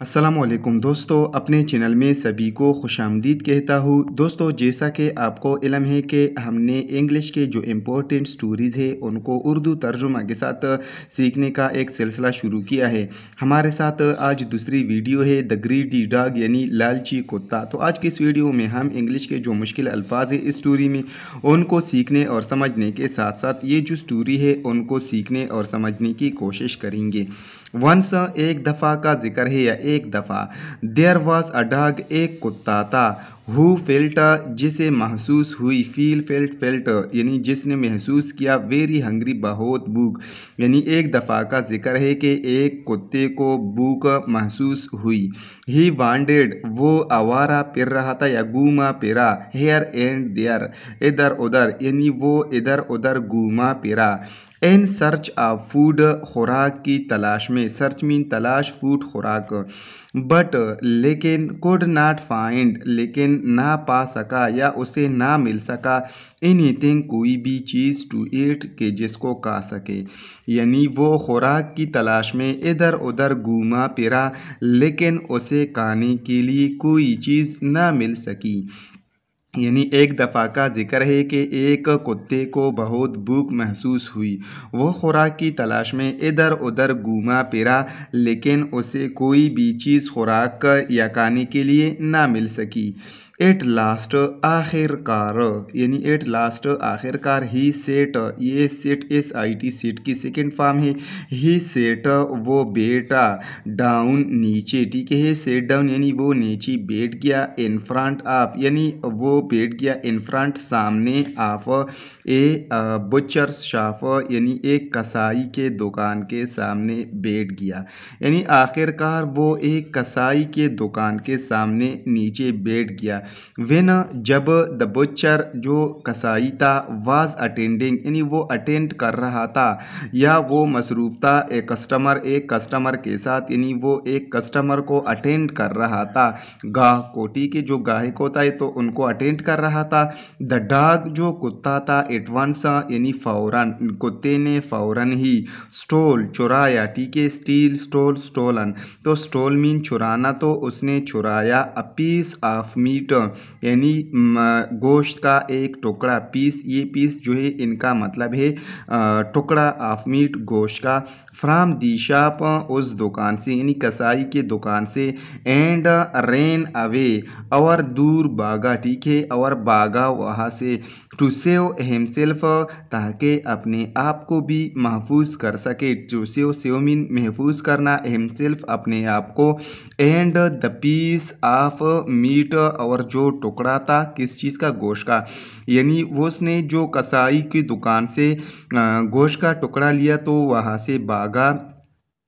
असलम दोस्तों अपने चैनल में सभी को खुश आमदीद कहता हूँ दोस्तों जैसा कि आपको इलम है कि हमने इंग्लिश के जो इम्पोर्टेंट स्टोरीज़ है उनको उर्दू तर्जुमा के साथ सीखने का एक सिलसिला शुरू किया है हमारे साथ आज दूसरी वीडियो है द ग्रीडी डाग यानी लालची कुत्ता तो आज की इस वीडियो में हम इंग्लिश के जो मुश्किल अल्फाज है इस स्टोरी में उनको सीखने और समझने के साथ साथ ये जो स्टोरी है उनको सीखने और समझने की कोशिश करेंगे वंस एक दफ़ा का जिक्र है या एक दफ़ा देयर वॉज अ डग एक कुत्ता था हु फेल्ट जिसे महसूस हुई फील फेल्ट फेल्ट यानी जिसने महसूस किया वेरी हंग्री बहुत भूख यानी एक दफ़ा का जिक्र है कि एक कुत्ते को भूख महसूस हुई ही वांडेड वो आवारा पिर रहा था या घूमा पिरा हेयर एंड देयर इधर उधर यानी वो इधर उधर घूमा पिरा एन सर्च आ फूड खुराक की तलाश में सर्च मीन तलाश फूड खुराक बट लेकिन कुड नाट फाइंड लेकिन ना पा सका या उसे ना मिल सका एनी थिंग कोई भी चीज़ टू एट के जिसको खा सके यानी वो खुराक की तलाश में इधर उधर घूमा फिरा लेकिन उसे खाने के लिए कोई चीज़ ना मिल सकी यानी एक दफ़ा का जिक्र है कि एक कुत्ते को बहुत भूख महसूस हुई वो खुराक की तलाश में इधर उधर घूमा फिरा लेकिन उसे कोई भी चीज़ खुराक या खाने के लिए ना मिल सकी एट लास्ट आखिरकार यानी एट लास्ट आखिरकार ही सेट ये set S I T set की सेकेंड फॉर्म है ही सेट वो बेटा डाउन नीचे ठीक है सेट डाउन यानी वो नीचे बैठ गया इन फ्रंट आप यानी वो बैठ गया इन फ्रंट सामने आप ए बुचर शाफ यानी एक कसाई के दुकान के सामने बैठ गया यानी आखिरकार वो एक कसाई के दुकान के सामने नीचे बैठ गया वेन जब द बुचर जो कसाई था वाज अटेंडिंग यानी वो अटेंड कर रहा था या वो मसरूफ़ था एक कस्टमर एक कस्टमर के साथ यानी वो एक कस्टमर को अटेंड कर रहा था गाह कोटी के जो गायक होता है तो उनको अटेंड कर रहा था द डाग जो कुत्ता था एडवांस यानी फ़ौरन कुत्ते ने फ़ौरन ही स्टोल चुराया ठीक है स्टील स्टोल स्टोलन तो स्टोल मीन चुराना तो उसने चुराया अ पीस ऑफ मीट यानी गोश्त का एक टुकड़ा पीस ये पीस जो है इनका मतलब है टुकड़ा ऑफ मीट गोश्त का फ्राम दी शॉप उस दुकान से यानी कसाई के दुकान से एंड रेन अवे और दूर बागा ठीक है और बागा वहाँ से टू सेव हिमसेल्फ ताकि अपने आप को भी महफूज कर सके टू सेव सेव मीन महफूज करना हिमसेल्फ अपने आप को and the piece of meat और जो टुकड़ा था किस चीज़ का गोश्त का यानी वो उसने जो कसाई की दुकान से गोश्त का टुकड़ा लिया तो वहाँ से बागा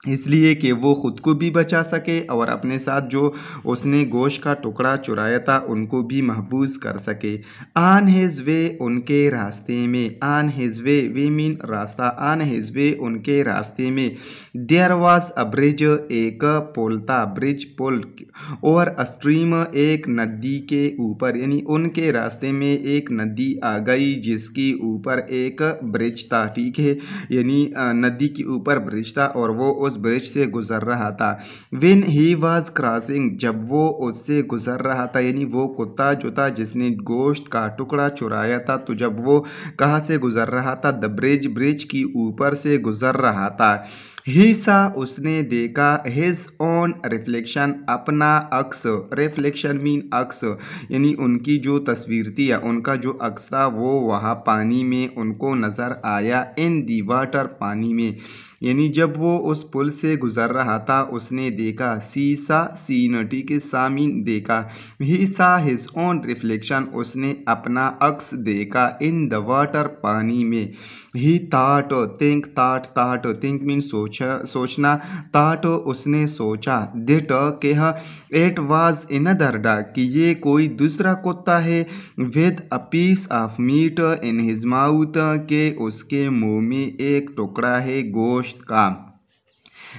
इसलिए कि वो ख़ुद को भी बचा सके और अपने साथ जो उसने गोश का टुकड़ा चुराया था उनको भी महफूज कर सके आन हिज वे उनके रास्ते में आन हिज वे वे मीन रास्ता आन हिज वे उनके रास्ते में देयर वाज अ ब्रिज एक पुल था ब्रिज पुल और अ स्ट्रीम एक नदी के ऊपर यानी उनके रास्ते में एक नदी आ गई जिसके ऊपर एक ब्रिज था ठीक है यानी नदी के ऊपर ब्रिज था और वो उस ब्रिज से गुजर रहा था विन ही वॉज क्रॉसिंग जब वो उससे गुजर रहा था यानी वो कुत्ता जो था जिसने गोश्त का टुकड़ा चुराया था तो जब वो कहाँ से गुजर रहा था द ब्रिज ब्रिज की ऊपर से गुजर रहा था ही सा उसने देखा हिज ऑन रिफ्लेक्शन अपना अक्स रिफ्लेक्शन मीन अक्स यानी उनकी जो तस्वीर थी या उनका जो अक्स था वो वहाँ पानी में उनको नज़र आया इन दी वाटर पानी में यानी जब वो उस पुल से गुज़र रहा था उसने देखा सीसा सीन ठीक है सामीन देखा ही सा हिज ऑन रिफ्लेक्शन उसने अपना अक्स देखा इन द वाटर पानी में ही thought think thought thought think mean सोच सोच सोचना तो उसने सोचा दिट केह एट वाज इनदर डा कि ये कोई दूसरा कुत्ता है with a piece of meat in his mouth के उसके मुंह में एक टुकड़ा है गोश्त का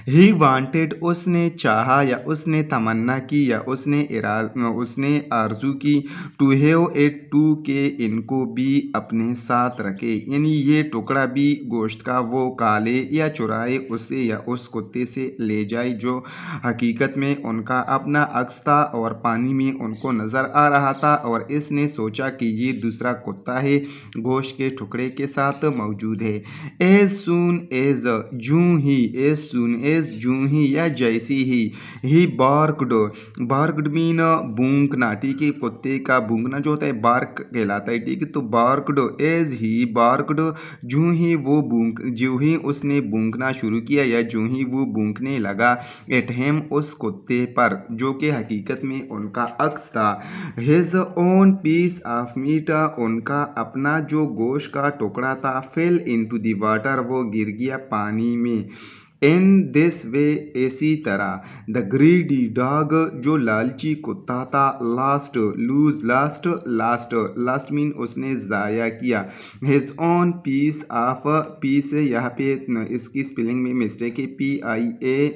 ही वांटेड उसने चाहा या उसने तमन्ना की या उसने इरा उसने आरजू की टू हैव ए टू के इनको भी अपने साथ रखे यानी ये टुकड़ा भी गोश्त का वो काले या चुराए उसे या उस कुत्ते से ले जाए जो हकीकत में उनका अपना अक्स था और पानी में उनको नज़र आ रहा था और इसने सोचा कि ये दूसरा कुत्ता है गोश्त के टुकड़े के साथ मौजूद है एज सुन एज जूँ ही एज सुन एज यूं ही या जैसी ही ही बार्कड बार्कड मीन भूंकना ठीक है कुत्ते का भूंकना जो होता है बार्क कहलाता है ठीक है तो बार्कड एज ही बार्कड जूँ ही वो भूंक ज्यों ही उसने भूंकना शुरू किया या जूँ ही वो भूंकने लगा एट हेम उस कुत्ते पर जो कि हकीकत में उनका अक्स था his own piece of meat उनका अपना जो गोश का टुकड़ा था fell into the water वो गिर गया पानी में इन दिस वे इसी तरह द ग्रीडी डॉग जो लालची कुत्ता था lost lose lost lost lost mean उसने ज़ाया किया his own piece of piece यहाँ पे इसकी स्पेलिंग में मिस्टेक है P I A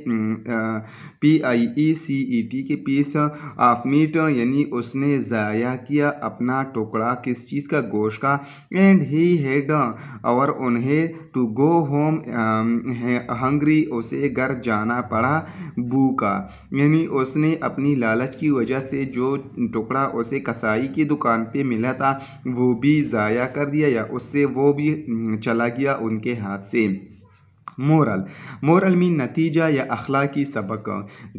P I E C E T के पीस ऑफ मीट यानी उसने ज़ाया किया अपना टुकड़ा किस चीज़ का गोश का एंड ही हैड और उन्हें टू गो होम हंग्री भी उसे घर जाना पड़ा बू का यानी उसने अपनी लालच की वजह से जो टुकड़ा उसे कसाई की दुकान पे मिला था वो भी ज़ाया कर दिया या उससे वो भी चला गया उनके हाथ से मोरल मोरल मीन नतीजा या अखलाकी सबक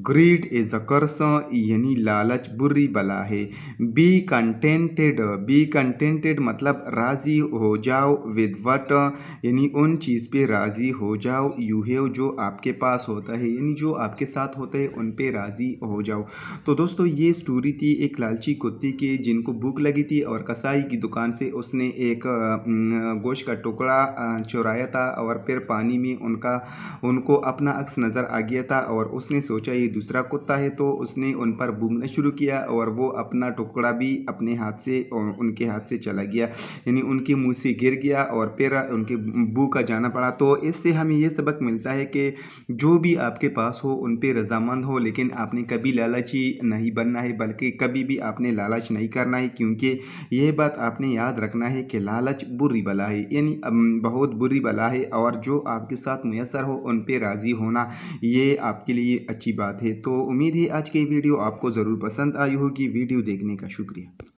ग्रीड इज़ अ कर्स यानी लालच बुरी बला है बी कंटेंटेड बी कंटेंटेड मतलब राज़ी हो जाओ विद वट यानी उन चीज़ पे राज़ी हो जाओ यू हैव जो आपके पास होता है यानी जो आपके साथ होते हैं उन पे राज़ी हो जाओ तो दोस्तों ये स्टोरी थी एक लालची कुत्ती की जिनको भूख लगी थी और कसाई की दुकान से उसने एक गोश्त का टुकड़ा चुराया था और फिर पानी में उनका उनको अपना अक्स नज़र आ गया था और उसने सोचा ये दूसरा कुत्ता है तो उसने उन पर भूमना शुरू किया और वो अपना टुकड़ा भी अपने हाथ से और उनके हाथ से चला गया यानी उनके मुंह से गिर गया और फिर उनके बू का जाना पड़ा तो इससे हमें यह सबक मिलता है कि जो भी आपके पास हो उन पर रजामंद हो लेकिन आपने कभी लालची नहीं बनना है बल्कि कभी भी आपने लालच नहीं करना है क्योंकि यह बात आपने याद रखना है कि लालच बुरी बला है यानी बहुत बुरी बला है और जो आपके साथ मैसर हो उन पर राज़ी होना ये आपके लिए अच्छी बात है तो उम्मीद है आज की वीडियो आपको ज़रूर पसंद आई होगी वीडियो देखने का शुक्रिया